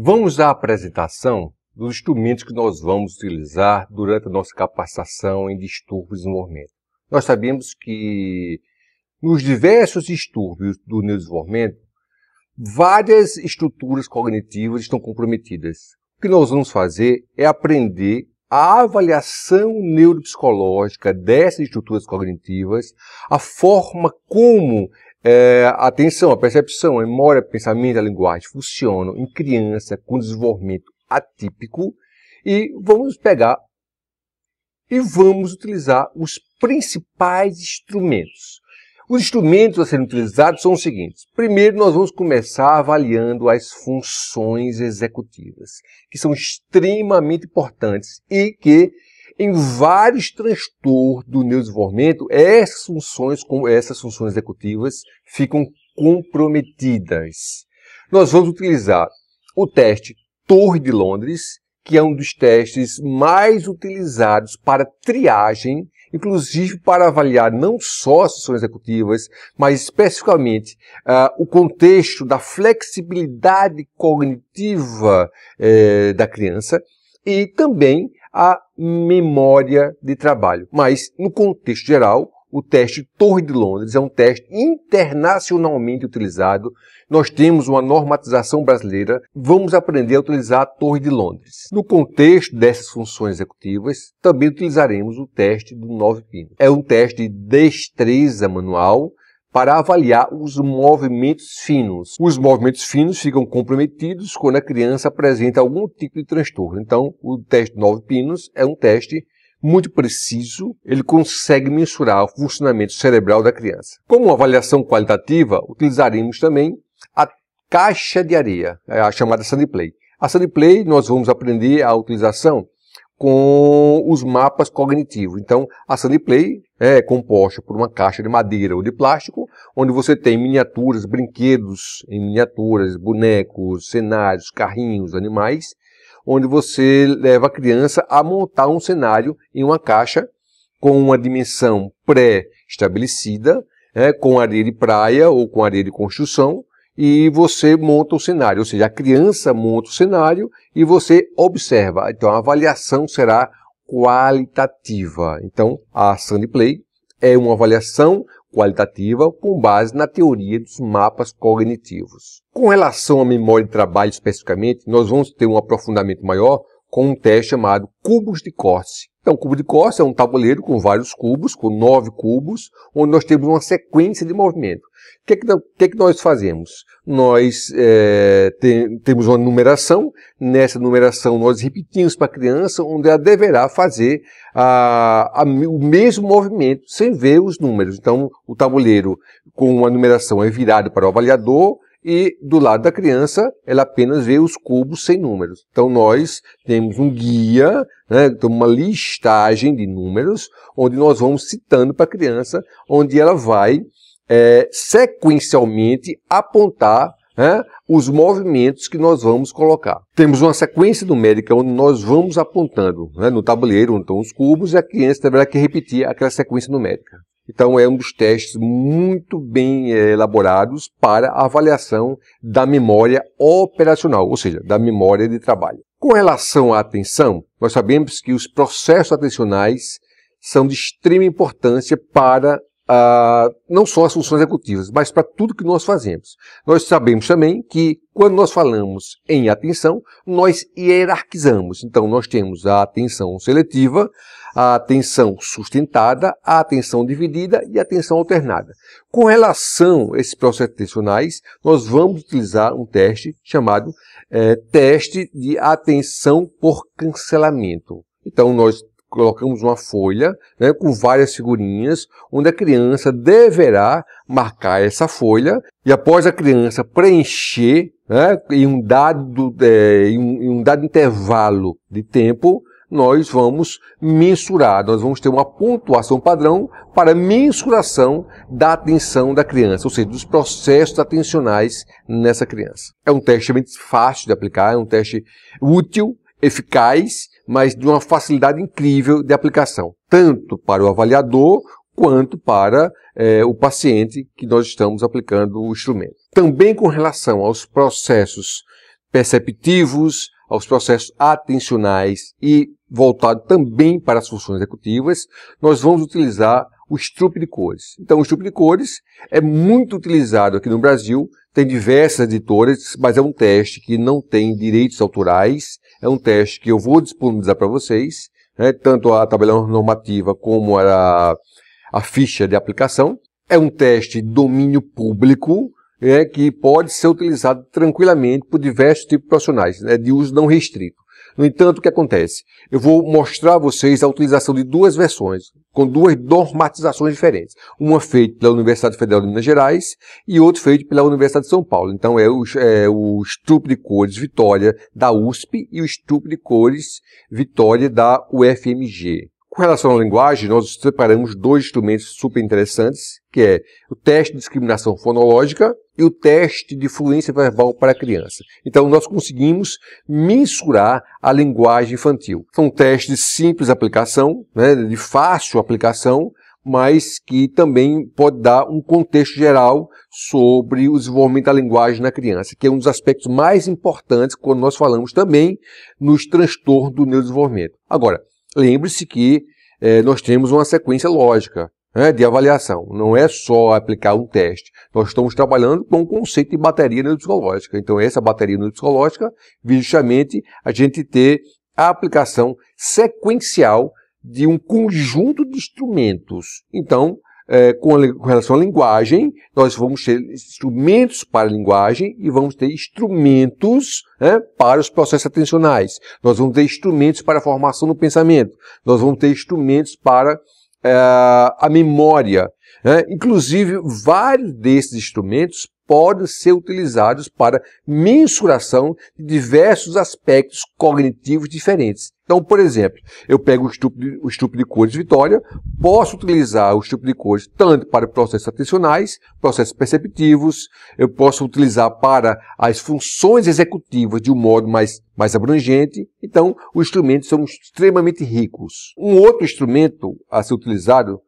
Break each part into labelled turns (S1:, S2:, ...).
S1: Vamos à apresentação dos instrumentos que nós vamos utilizar durante a nossa capacitação em distúrbios de desenvolvimento. Nós sabemos que nos diversos distúrbios do neurodesenvolvimento, várias estruturas cognitivas estão comprometidas. O que nós vamos fazer é aprender a avaliação neuropsicológica dessas estruturas cognitivas, a forma como é, a atenção, a percepção, a memória, o pensamento a linguagem funcionam em criança com desenvolvimento atípico e vamos pegar e vamos utilizar os principais instrumentos. Os instrumentos a serem utilizados são os seguintes. Primeiro, nós vamos começar avaliando as funções executivas, que são extremamente importantes e que em vários transtornos do neurodesenvolvimento, essas funções, como essas funções executivas, ficam comprometidas. Nós vamos utilizar o teste Torre de Londres, que é um dos testes mais utilizados para triagem, inclusive para avaliar não só as funções executivas, mas especificamente uh, o contexto da flexibilidade cognitiva eh, da criança e também a memória de trabalho. Mas, no contexto geral, o teste Torre de Londres é um teste internacionalmente utilizado. Nós temos uma normatização brasileira. Vamos aprender a utilizar a Torre de Londres. No contexto dessas funções executivas, também utilizaremos o teste do 9 pino. É um teste de destreza manual para avaliar os movimentos finos. Os movimentos finos ficam comprometidos quando a criança apresenta algum tipo de transtorno. Então, o teste de nove pinos é um teste muito preciso, ele consegue mensurar o funcionamento cerebral da criança. Como avaliação qualitativa, utilizaremos também a caixa de areia, a chamada Sunny Play. A Sunny Play nós vamos aprender a utilização com os mapas cognitivos. Então, a Sandy Play é composta por uma caixa de madeira ou de plástico, onde você tem miniaturas, brinquedos em miniaturas, bonecos, cenários, carrinhos, animais, onde você leva a criança a montar um cenário em uma caixa com uma dimensão pré-estabelecida, é, com areia de praia ou com areia de construção, e você monta o cenário, ou seja, a criança monta o cenário e você observa. Então a avaliação será qualitativa. Então a Sandy Play é uma avaliação qualitativa com base na teoria dos mapas cognitivos. Com relação à memória de trabalho especificamente, nós vamos ter um aprofundamento maior com um teste chamado cubos de Corse. Então, um cubo de Corsa é um tabuleiro com vários cubos, com nove cubos, onde nós temos uma sequência de movimento. O que, é que, que, é que nós fazemos? Nós é, eh, tem, temos uma numeração, nessa numeração nós repetimos para a criança, onde ela deverá fazer a, a, o mesmo movimento, sem ver os números. Então, o tabuleiro com uma numeração é virado para o avaliador, e do lado da criança ela apenas vê os cubos sem números. Então nós temos um guia, né, uma listagem de números, onde nós vamos citando para a criança, onde ela vai é, sequencialmente apontar né, os movimentos que nós vamos colocar. Temos uma sequência numérica onde nós vamos apontando né, no tabuleiro, onde estão os cubos, e a criança terá que repetir aquela sequência numérica. Então, é um dos testes muito bem é, elaborados para a avaliação da memória operacional, ou seja, da memória de trabalho. Com relação à atenção, nós sabemos que os processos atencionais são de extrema importância para ah, não só as funções executivas, mas para tudo que nós fazemos. Nós sabemos também que quando nós falamos em atenção, nós hierarquizamos. Então, nós temos a atenção seletiva, a atenção sustentada, a atenção dividida e a atenção alternada. Com relação a esses processos atencionais, nós vamos utilizar um teste chamado é, teste de atenção por cancelamento. Então, nós colocamos uma folha né, com várias figurinhas, onde a criança deverá marcar essa folha e após a criança preencher né, em, um dado, é, em, um, em um dado intervalo de tempo, nós vamos mensurar, nós vamos ter uma pontuação padrão para mensuração da atenção da criança, ou seja, dos processos atencionais nessa criança. É um teste muito fácil de aplicar, é um teste útil, eficaz, mas de uma facilidade incrível de aplicação, tanto para o avaliador quanto para eh, o paciente que nós estamos aplicando o instrumento. Também com relação aos processos perceptivos, aos processos atencionais e voltado também para as funções executivas, nós vamos utilizar o estrupe de cores. Então, o estrupe de cores é muito utilizado aqui no Brasil, tem diversas editoras, mas é um teste que não tem direitos autorais é um teste que eu vou disponibilizar para vocês, né, tanto a tabela normativa como a, a ficha de aplicação. É um teste de domínio público né, que pode ser utilizado tranquilamente por diversos tipos de profissionais, né, de uso não restrito. No entanto, o que acontece? Eu vou mostrar a vocês a utilização de duas versões, com duas normatizações diferentes. Uma feita pela Universidade Federal de Minas Gerais e outra feita pela Universidade de São Paulo. Então, é o, é o estrupo de cores Vitória da USP e o estrupo de cores Vitória da UFMG. Com relação à linguagem, nós separamos dois instrumentos super interessantes, que é o teste de discriminação fonológica e o teste de fluência verbal para a criança. Então, nós conseguimos mensurar a linguagem infantil. São testes de simples aplicação, né, de fácil aplicação, mas que também pode dar um contexto geral sobre o desenvolvimento da linguagem na criança, que é um dos aspectos mais importantes quando nós falamos também nos transtornos do neurodesenvolvimento. Agora, lembre-se que eh, nós temos uma sequência lógica né, de avaliação. Não é só aplicar um teste. Nós estamos trabalhando com o um conceito de bateria neuropsicológica. Então, essa bateria neuropsicológica justamente a gente ter a aplicação sequencial de um conjunto de instrumentos. Então, é, com, a, com, relação à linguagem, nós vamos ter instrumentos para a linguagem e vamos ter instrumentos né, para os processos atencionais. Nós vamos ter instrumentos para a formação do pensamento. Nós vamos ter instrumentos para é, a memória. Né? Inclusive, vários desses instrumentos podem ser utilizados para mensuração de diversos aspectos cognitivos diferentes. Então, por exemplo, eu pego o estupro, de, o estupro de cores vitória, posso utilizar o estupro de cores tanto para processos atencionais, processos perceptivos, eu posso utilizar para as funções executivas de um modo mais, mais abrangente. Então, os instrumentos são extremamente ricos. Um outro instrumento a ser utilizado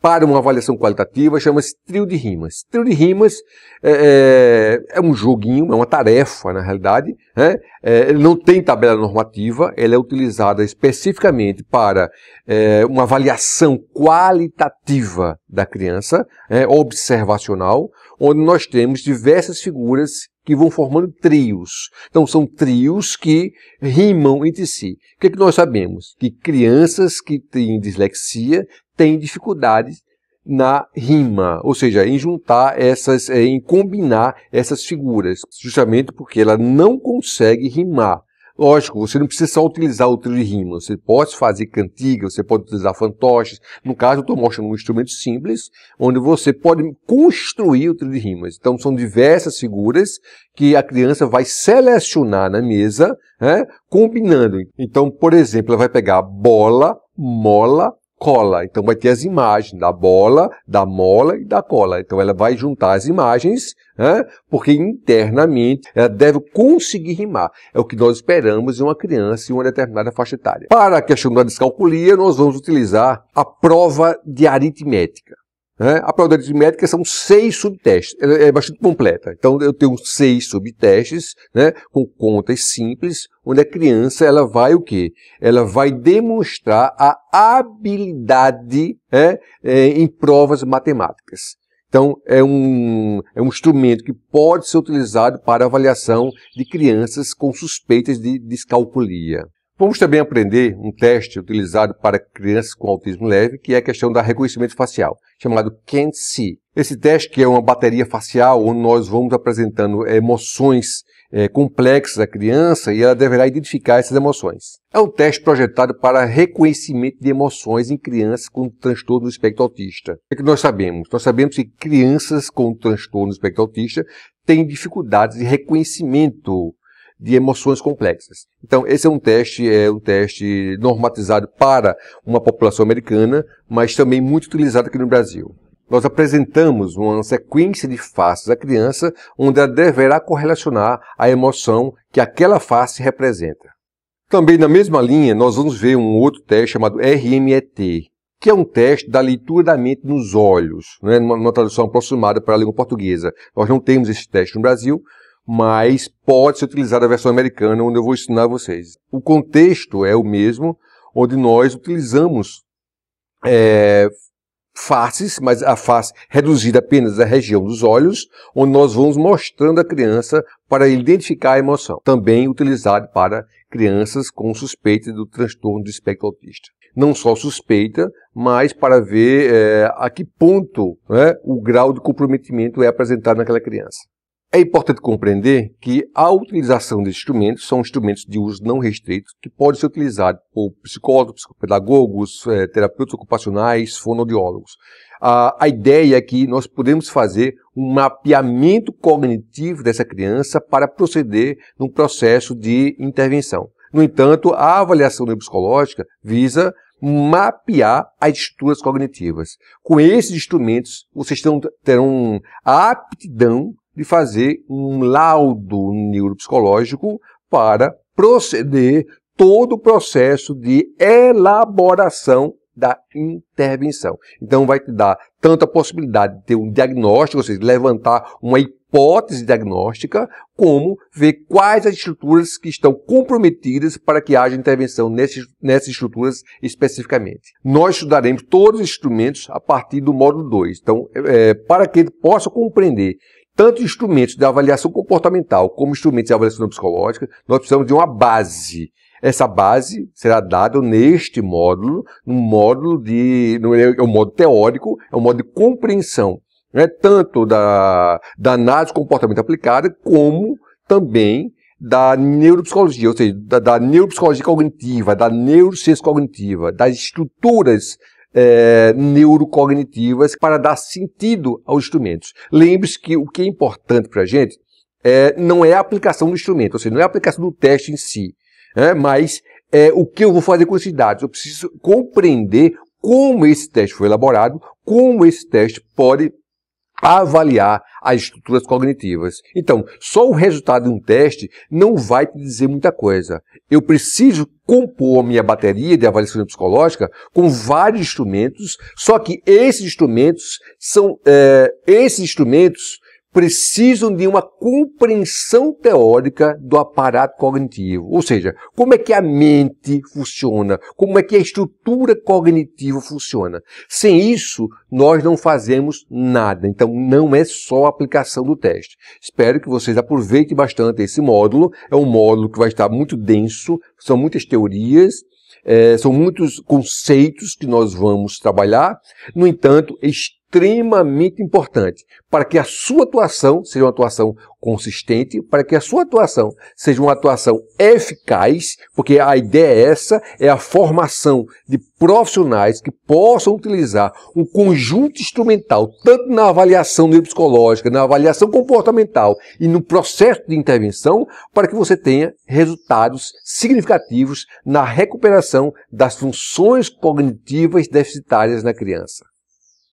S1: para uma avaliação qualitativa, chama-se trio de rimas. Trio de rimas é, é, é um joguinho, é uma tarefa, na realidade. Né? É, não tem tabela normativa, ela é utilizada especificamente para é, uma avaliação qualitativa da criança, né? observacional, onde nós temos diversas figuras que vão formando trios. Então, são trios que rimam entre si. O que, é que nós sabemos? Que crianças que têm dislexia tem dificuldades na rima, ou seja, em juntar essas, é, em combinar essas figuras, justamente porque ela não consegue rimar. Lógico, você não precisa só utilizar o trio de rima, você pode fazer cantiga, você pode utilizar fantoches. No caso, eu estou mostrando um instrumento simples, onde você pode construir o trio de rimas. Então, são diversas figuras que a criança vai selecionar na mesa, né, combinando. Então, por exemplo, ela vai pegar bola, mola, cola. Então vai ter as imagens da bola, da mola e da cola. Então ela vai juntar as imagens, né, porque internamente ela deve conseguir rimar. É o que nós esperamos em uma criança em uma determinada faixa etária. Para a questão da descalculia, nós vamos utilizar a prova de aritmética. Né? A probabilidade métrica são seis subtestes, ela é bastante completa. Então eu tenho seis subtestes, né, com contas simples, onde a criança ela vai o quê? Ela vai demonstrar a habilidade né? é, em provas matemáticas. Então, é um, é um instrumento que pode ser utilizado para avaliação de crianças com suspeitas de descalculia. Vamos também aprender um teste utilizado para crianças com autismo leve, que é a questão da reconhecimento facial, chamado Can't See. Esse teste que é uma bateria facial, onde nós vamos apresentando emoções é, complexas à criança e ela deverá identificar essas emoções. É um teste projetado para reconhecimento de emoções em crianças com transtorno do espectro autista. O é que nós sabemos? Nós sabemos que crianças com transtorno do espectro autista têm dificuldades de reconhecimento de emoções complexas. Então, esse é um teste, é um teste normatizado para uma população americana, mas também muito utilizado aqui no Brasil. Nós apresentamos uma sequência de faces à criança, onde ela deverá correlacionar a emoção que aquela face representa. Também na mesma linha, nós vamos ver um outro teste chamado RMET, que é um teste da leitura da mente nos olhos, né? numa, numa tradução aproximada para a língua portuguesa. Nós não temos esse teste no Brasil, mas pode ser utilizada a versão americana, onde eu vou ensinar vocês. O contexto é o mesmo, onde nós utilizamos é, faces, mas a face reduzida apenas à região dos olhos, onde nós vamos mostrando a criança para identificar a emoção. Também utilizado para crianças com suspeita do transtorno do espectro autista. Não só suspeita, mas para ver é, a que ponto né, o grau de comprometimento é apresentado naquela criança. É importante compreender que a utilização desses instrumentos são instrumentos de uso não restrito que podem ser utilizados por psicólogos, psicopedagogos, eh, terapeutas ocupacionais, fonoaudiólogos. A, a ideia é que nós podemos fazer um mapeamento cognitivo dessa criança para proceder num processo de intervenção. No entanto, a avaliação neuropsicológica visa mapear as estruturas cognitivas. Com esses instrumentos, vocês terão a aptidão de fazer um laudo neuropsicológico para proceder todo o processo de elaboração da intervenção. Então vai te dar tanto a possibilidade de ter um diagnóstico, ou seja, levantar uma hipótese diagnóstica, como ver quais as estruturas que estão comprometidas para que haja intervenção nessas, estruturas especificamente. Nós estudaremos todos os instrumentos a partir do módulo 2. Então, é, é, para que ele possa compreender tanto instrumentos de avaliação comportamental como instrumentos de avaliação psicológica, nós precisamos de uma base. Essa base será dada neste módulo, no módulo de. É, é um módulo teórico, é um módulo de compreensão, né, tanto da, da análise do comportamento aplicada, como também da neuropsicologia, ou seja, da, da neuropsicologia cognitiva, da neurociência cognitiva, das estruturas é, neurocognitivas é para dar sentido aos instrumentos. Lembre-se que o que é importante para a gente é, não é a aplicação do instrumento, ou seja, não é a aplicação do teste em si, né, mas é o que eu vou fazer com esses dados. Eu preciso compreender como esse teste foi elaborado, como esse teste pode avaliar as estruturas cognitivas. Então, só o resultado de um teste não vai te dizer muita coisa. Eu preciso compor minha bateria de avaliação psicológica com vários instrumentos, só que esses instrumentos são é, esses instrumentos precisam de uma compreensão teórica do aparato cognitivo, ou seja, como é que a mente funciona, como é que a estrutura cognitiva funciona. Sem isso, nós não fazemos nada. Então, não é só a aplicação do teste. Espero que vocês aproveitem bastante esse módulo. É um módulo que vai estar muito denso, são muitas teorias. É, são muitos conceitos que nós vamos trabalhar. No entanto, extremamente importante para que a sua atuação seja uma atuação consistente, para que a sua atuação seja uma atuação eficaz, porque a ideia é essa, é a formação de profissionais que possam utilizar um conjunto instrumental, tanto na avaliação neuropsicológica, na avaliação comportamental e no processo de intervenção, para que você tenha resultados significativos na recuperação das funções cognitivas deficitárias na criança.